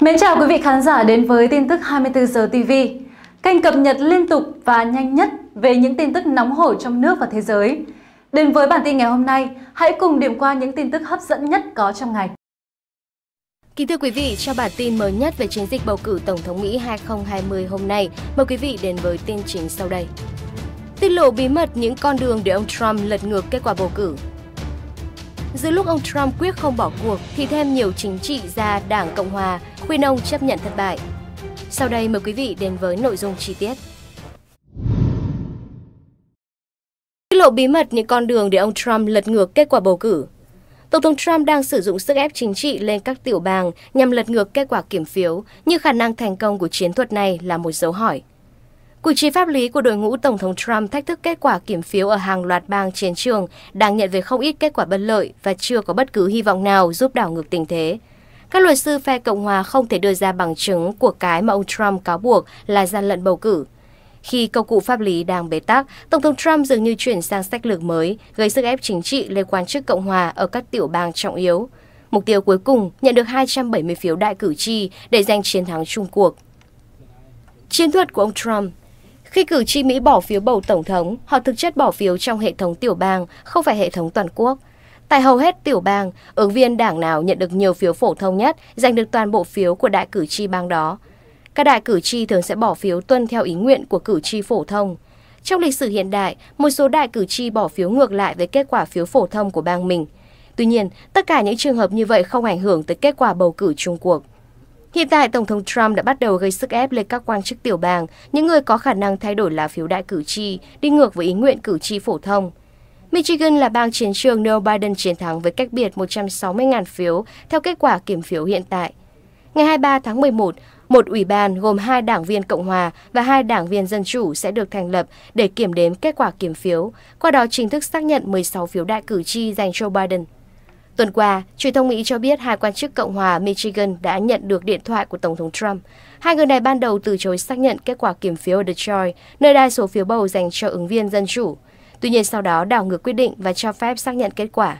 Mến chào quý vị khán giả đến với tin tức 24 giờ TV, kênh cập nhật liên tục và nhanh nhất về những tin tức nóng hổi trong nước và thế giới. Đến với bản tin ngày hôm nay, hãy cùng điểm qua những tin tức hấp dẫn nhất có trong ngày. Kính thưa quý vị, cho bản tin mới nhất về chiến dịch bầu cử Tổng thống Mỹ 2020 hôm nay, mời quý vị đến với tin chính sau đây. Tiết lộ bí mật những con đường để ông Trump lật ngược kết quả bầu cử, giữa lúc ông Trump quyết không bỏ cuộc thì thêm nhiều chính trị gia Đảng Cộng Hòa Quy Nông chấp nhận thất bại. Sau đây mời quý vị đến với nội dung chi tiết. Tiết lộ bí mật những con đường để ông Trump lật ngược kết quả bầu cử. Tổng thống Trump đang sử dụng sức ép chính trị lên các tiểu bang nhằm lật ngược kết quả kiểm phiếu, nhưng khả năng thành công của chiến thuật này là một dấu hỏi. Cuộc chiến pháp lý của đội ngũ Tổng thống Trump thách thức kết quả kiểm phiếu ở hàng loạt bang chiến trường đang nhận về không ít kết quả bất lợi và chưa có bất cứ hy vọng nào giúp đảo ngược tình thế. Các luật sư phe Cộng hòa không thể đưa ra bằng chứng của cái mà ông Trump cáo buộc là gian lận bầu cử. Khi công cụ pháp lý đang bế tắc, Tổng thống Trump dường như chuyển sang sách lược mới, gây sức ép chính trị lên quan chức Cộng hòa ở các tiểu bang trọng yếu. Mục tiêu cuối cùng nhận được 270 phiếu đại cử tri để giành chiến thắng chung cuộc. Chiến thuật của ông Trump khi cử tri Mỹ bỏ phiếu bầu tổng thống, họ thực chất bỏ phiếu trong hệ thống tiểu bang, không phải hệ thống toàn quốc. Tại hầu hết tiểu bang, ứng viên đảng nào nhận được nhiều phiếu phổ thông nhất giành được toàn bộ phiếu của đại cử tri bang đó. Các đại cử tri thường sẽ bỏ phiếu tuân theo ý nguyện của cử tri phổ thông. Trong lịch sử hiện đại, một số đại cử tri bỏ phiếu ngược lại với kết quả phiếu phổ thông của bang mình. Tuy nhiên, tất cả những trường hợp như vậy không ảnh hưởng tới kết quả bầu cử chung cuộc. Hiện tại, Tổng thống Trump đã bắt đầu gây sức ép lên các quan chức tiểu bang, những người có khả năng thay đổi lá phiếu đại cử tri, đi ngược với ý nguyện cử tri phổ thông. Michigan là bang chiến trường Joe Biden chiến thắng với cách biệt 160.000 phiếu theo kết quả kiểm phiếu hiện tại. Ngày 23 tháng 11, một ủy ban gồm hai đảng viên Cộng hòa và hai đảng viên Dân chủ sẽ được thành lập để kiểm đếm kết quả kiểm phiếu, qua đó chính thức xác nhận 16 phiếu đại cử tri dành cho Biden. Tuần qua, truyền thông Mỹ cho biết hai quan chức Cộng hòa Michigan đã nhận được điện thoại của Tổng thống Trump. Hai người này ban đầu từ chối xác nhận kết quả kiểm phiếu ở Detroit, nơi đa số phiếu bầu dành cho ứng viên Dân chủ. Tuy nhiên sau đó đảo ngược quyết định và cho phép xác nhận kết quả.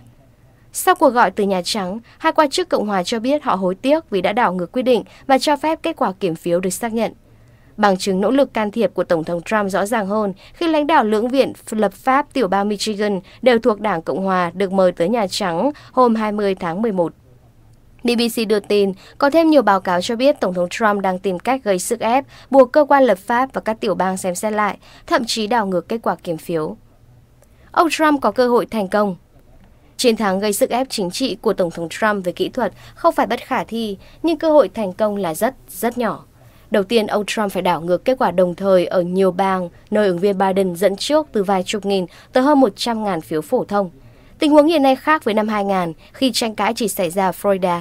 Sau cuộc gọi từ Nhà Trắng, hai quan chức Cộng hòa cho biết họ hối tiếc vì đã đảo ngược quyết định và cho phép kết quả kiểm phiếu được xác nhận. Bằng chứng nỗ lực can thiệp của Tổng thống Trump rõ ràng hơn khi lãnh đạo lưỡng viện lập pháp tiểu bang Michigan đều thuộc Đảng Cộng Hòa được mời tới Nhà Trắng hôm 20 tháng 11. BBC đưa tin, có thêm nhiều báo cáo cho biết Tổng thống Trump đang tìm cách gây sức ép, buộc cơ quan lập pháp và các tiểu bang xem xét lại, thậm chí đảo ngược kết quả kiểm phiếu ông Trump có cơ hội thành công. Chiến thắng gây sức ép chính trị của Tổng thống Trump về kỹ thuật không phải bất khả thi, nhưng cơ hội thành công là rất, rất nhỏ. Đầu tiên, ông Trump phải đảo ngược kết quả đồng thời ở nhiều bang, nơi ứng viên Biden dẫn trước từ vài chục nghìn tới hơn 100 ngàn phiếu phổ thông. Tình huống hiện nay khác với năm 2000, khi tranh cãi chỉ xảy ra Florida.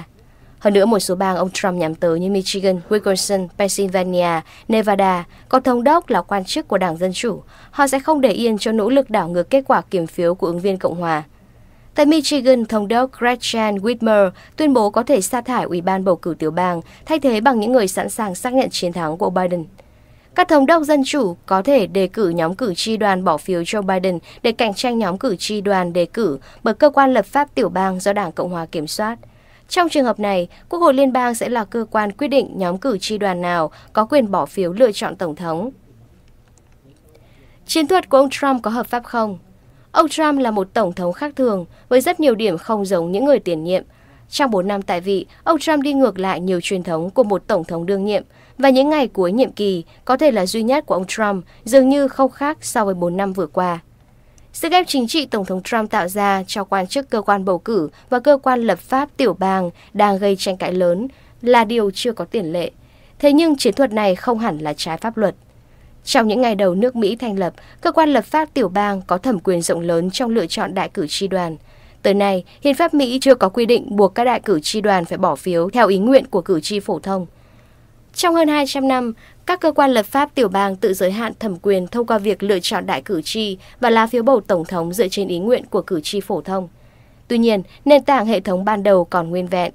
Hơn nữa, một số bang ông Trump nhắm tới như Michigan, Wisconsin, Pennsylvania, Nevada có thống đốc là quan chức của Đảng Dân Chủ. Họ sẽ không để yên cho nỗ lực đảo ngược kết quả kiểm phiếu của ứng viên Cộng hòa. Tại Michigan, thống đốc Gretchen Whitmer tuyên bố có thể sa thải Ủy ban bầu cử tiểu bang, thay thế bằng những người sẵn sàng xác nhận chiến thắng của Biden. Các thống đốc dân chủ có thể đề cử nhóm cử tri đoàn bỏ phiếu cho Biden để cạnh tranh nhóm cử tri đoàn đề cử bởi cơ quan lập pháp tiểu bang do Đảng Cộng hòa kiểm soát. Trong trường hợp này, Quốc hội Liên bang sẽ là cơ quan quyết định nhóm cử tri đoàn nào có quyền bỏ phiếu lựa chọn Tổng thống. Chiến thuật của ông Trump có hợp pháp không? Ông Trump là một tổng thống khác thường với rất nhiều điểm không giống những người tiền nhiệm. Trong 4 năm tại vị, ông Trump đi ngược lại nhiều truyền thống của một tổng thống đương nhiệm và những ngày cuối nhiệm kỳ có thể là duy nhất của ông Trump dường như không khác so với 4 năm vừa qua. Sức ép chính trị Tổng thống Trump tạo ra cho quan chức cơ quan bầu cử và cơ quan lập pháp tiểu bang đang gây tranh cãi lớn là điều chưa có tiền lệ. Thế nhưng chiến thuật này không hẳn là trái pháp luật. Trong những ngày đầu nước Mỹ thành lập, cơ quan lập pháp tiểu bang có thẩm quyền rộng lớn trong lựa chọn đại cử tri đoàn. Tới nay, Hiến pháp Mỹ chưa có quy định buộc các đại cử tri đoàn phải bỏ phiếu theo ý nguyện của cử tri phổ thông – trong hơn 200 năm, các cơ quan lập pháp tiểu bang tự giới hạn thẩm quyền thông qua việc lựa chọn đại cử tri và lá phiếu bầu tổng thống dựa trên ý nguyện của cử tri phổ thông. Tuy nhiên, nền tảng hệ thống ban đầu còn nguyên vẹn.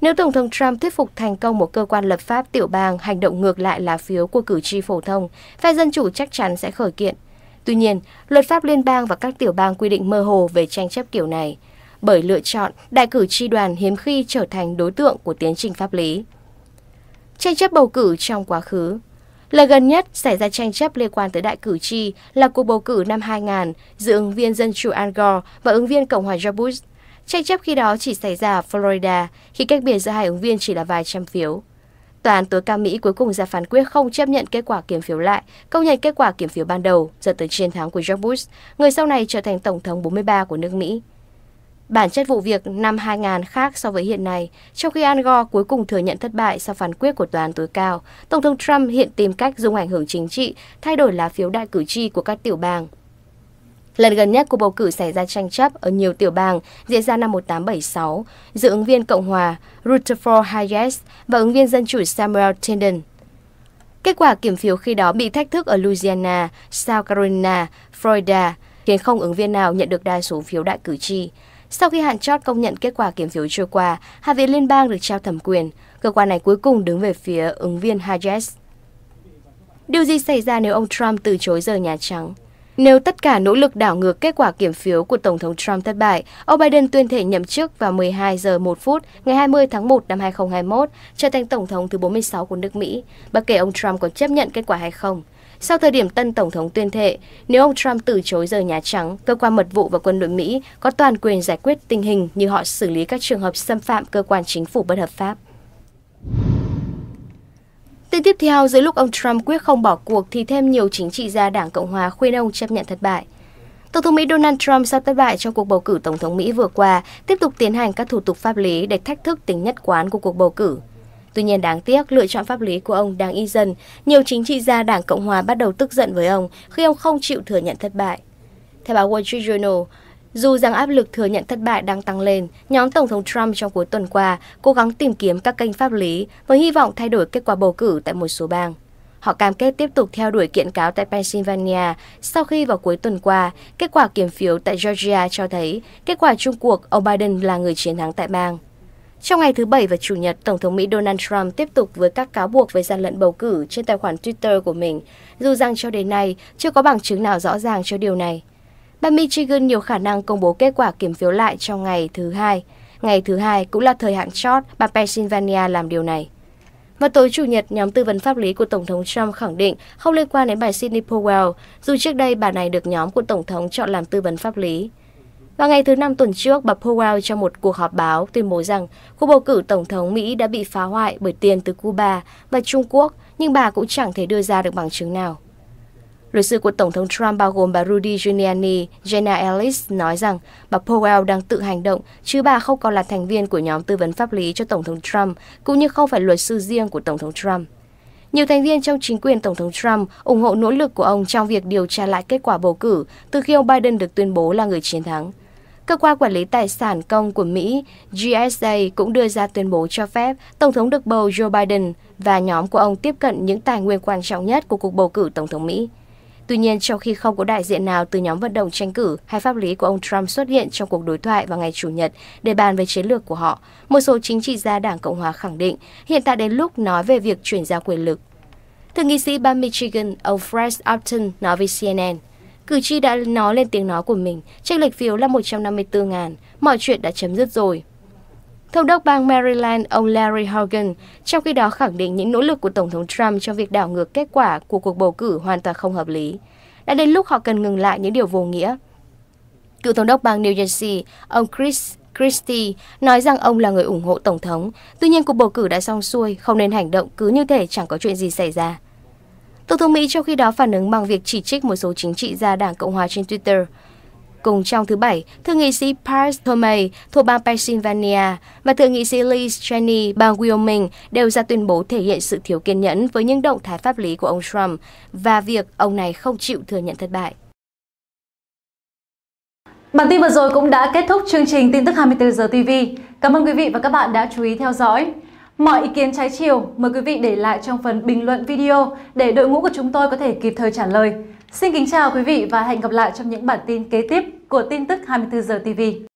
Nếu Tổng thống Trump thuyết phục thành công một cơ quan lập pháp tiểu bang hành động ngược lại lá phiếu của cử tri phổ thông, phe Dân Chủ chắc chắn sẽ khởi kiện. Tuy nhiên, luật pháp liên bang và các tiểu bang quy định mơ hồ về tranh chấp kiểu này. Bởi lựa chọn, đại cử tri đoàn hiếm khi trở thành đối tượng của tiến trình pháp lý tranh chấp bầu cử trong quá khứ. Lần gần nhất xảy ra tranh chấp liên quan tới đại cử tri là cuộc bầu cử năm 2000 giữa ứng viên Dân chủ Al Gore và ứng viên Cộng hòa George Bush. Tranh chấp khi đó chỉ xảy ra ở Florida khi cách biệt giữa hai ứng viên chỉ là vài trăm phiếu. Tòa án tối cao Mỹ cuối cùng ra phán quyết không chấp nhận kết quả kiểm phiếu lại, công nhận kết quả kiểm phiếu ban đầu dẫn tới chiến thắng của George Bush, người sau này trở thành tổng thống 43 của nước Mỹ. Bản chất vụ việc năm 2000 khác so với hiện nay, trong khi Al Gore cuối cùng thừa nhận thất bại sau phán quyết của tòa án tối cao, Tổng thống Trump hiện tìm cách dùng ảnh hưởng chính trị thay đổi lá phiếu đại cử tri của các tiểu bang. Lần gần nhất cuộc bầu cử xảy ra tranh chấp ở nhiều tiểu bang diễn ra năm 1876 giữa ứng viên Cộng hòa Rutherford Hayes và ứng viên Dân chủ Samuel Tindon. Kết quả kiểm phiếu khi đó bị thách thức ở Louisiana, South Carolina, Florida, khiến không ứng viên nào nhận được đa số phiếu đại cử tri. Sau khi hạn chót công nhận kết quả kiểm phiếu trôi qua, Hạ viện Liên bang được trao thẩm quyền. Cơ quan này cuối cùng đứng về phía ứng viên Hayes. Điều gì xảy ra nếu ông Trump từ chối rời Nhà Trắng? Nếu tất cả nỗ lực đảo ngược kết quả kiểm phiếu của Tổng thống Trump thất bại, ông Biden tuyên thệ nhậm chức vào 12 giờ 1 phút ngày 20 tháng 1 năm 2021, trở thành Tổng thống thứ 46 của nước Mỹ, bất kể ông Trump có chấp nhận kết quả hay không. Sau thời điểm tân Tổng thống tuyên thệ, nếu ông Trump từ chối rời Nhà Trắng, cơ quan mật vụ và quân đội Mỹ có toàn quyền giải quyết tình hình như họ xử lý các trường hợp xâm phạm cơ quan chính phủ bất hợp pháp. Tin tiếp theo, dưới lúc ông Trump quyết không bỏ cuộc thì thêm nhiều chính trị gia Đảng Cộng hòa khuyên ông chấp nhận thất bại. Tổng thống Mỹ Donald Trump sau thất bại trong cuộc bầu cử Tổng thống Mỹ vừa qua tiếp tục tiến hành các thủ tục pháp lý để thách thức tính nhất quán của cuộc bầu cử. Tuy nhiên đáng tiếc, lựa chọn pháp lý của ông đang y dần. Nhiều chính trị gia Đảng Cộng Hòa bắt đầu tức giận với ông khi ông không chịu thừa nhận thất bại. Theo báo Wall Street Journal, dù rằng áp lực thừa nhận thất bại đang tăng lên, nhóm Tổng thống Trump trong cuối tuần qua cố gắng tìm kiếm các kênh pháp lý với hy vọng thay đổi kết quả bầu cử tại một số bang. Họ cam kết tiếp tục theo đuổi kiện cáo tại Pennsylvania sau khi vào cuối tuần qua, kết quả kiểm phiếu tại Georgia cho thấy kết quả chung cuộc ông Biden là người chiến thắng tại bang. Trong ngày thứ Bảy và Chủ nhật, Tổng thống Mỹ Donald Trump tiếp tục với các cáo buộc về gian lận bầu cử trên tài khoản Twitter của mình, dù rằng cho đến nay chưa có bằng chứng nào rõ ràng cho điều này. bà Michigan nhiều khả năng công bố kết quả kiểm phiếu lại trong ngày thứ Hai. Ngày thứ Hai cũng là thời hạn chót bà Pennsylvania làm điều này. Vào tối Chủ nhật, nhóm tư vấn pháp lý của Tổng thống Trump khẳng định không liên quan đến bà Sidney Powell, dù trước đây bà này được nhóm của Tổng thống chọn làm tư vấn pháp lý. Vào ngày thứ năm tuần trước, bà Powell trong một cuộc họp báo tuyên bố rằng cuộc bầu cử tổng thống Mỹ đã bị phá hoại bởi tiền từ Cuba và Trung Quốc, nhưng bà cũng chẳng thể đưa ra được bằng chứng nào. Luật sư của Tổng thống Trump bao gồm bà Rudy Giuliani, Jenna Ellis nói rằng bà Powell đang tự hành động, chứ bà không còn là thành viên của nhóm tư vấn pháp lý cho Tổng thống Trump, cũng như không phải luật sư riêng của Tổng thống Trump. Nhiều thành viên trong chính quyền Tổng thống Trump ủng hộ nỗ lực của ông trong việc điều tra lại kết quả bầu cử từ khi ông Biden được tuyên bố là người chiến thắng. Cơ quan quản lý tài sản công của Mỹ GSA cũng đưa ra tuyên bố cho phép Tổng thống được bầu Joe Biden và nhóm của ông tiếp cận những tài nguyên quan trọng nhất của cuộc bầu cử Tổng thống Mỹ. Tuy nhiên, trong khi không có đại diện nào từ nhóm vận động tranh cử hay pháp lý của ông Trump xuất hiện trong cuộc đối thoại vào ngày Chủ nhật để bàn về chiến lược của họ, một số chính trị gia Đảng Cộng hòa khẳng định hiện tại đến lúc nói về việc chuyển giao quyền lực. Thượng nghị sĩ bang Michigan, ông Fred Upton nói với CNN, Cử tri đã nói lên tiếng nói của mình, tranh lệch phiếu là 154 ngàn, mọi chuyện đã chấm dứt rồi. Thống đốc bang Maryland ông Larry Hogan trong khi đó khẳng định những nỗ lực của Tổng thống Trump trong việc đảo ngược kết quả của cuộc bầu cử hoàn toàn không hợp lý. Đã đến lúc họ cần ngừng lại những điều vô nghĩa. Cựu Thống đốc bang New Jersey, ông Chris Christie nói rằng ông là người ủng hộ Tổng thống, tuy nhiên cuộc bầu cử đã xong xuôi, không nên hành động cứ như thể chẳng có chuyện gì xảy ra. Tổng thống Mỹ trong khi đó phản ứng bằng việc chỉ trích một số chính trị gia đảng Cộng hòa trên Twitter. Cùng trong thứ Bảy, Thượng nghị sĩ Paris Thomey thuộc bang Pennsylvania và Thượng nghị sĩ Liz Cheney bang Wyoming đều ra tuyên bố thể hiện sự thiếu kiên nhẫn với những động thái pháp lý của ông Trump và việc ông này không chịu thừa nhận thất bại. Bản tin vừa rồi cũng đã kết thúc chương trình tin tức 24 giờ TV. Cảm ơn quý vị và các bạn đã chú ý theo dõi. Mọi ý kiến trái chiều mời quý vị để lại trong phần bình luận video để đội ngũ của chúng tôi có thể kịp thời trả lời. Xin kính chào quý vị và hẹn gặp lại trong những bản tin kế tiếp của tin tức 24 giờ TV.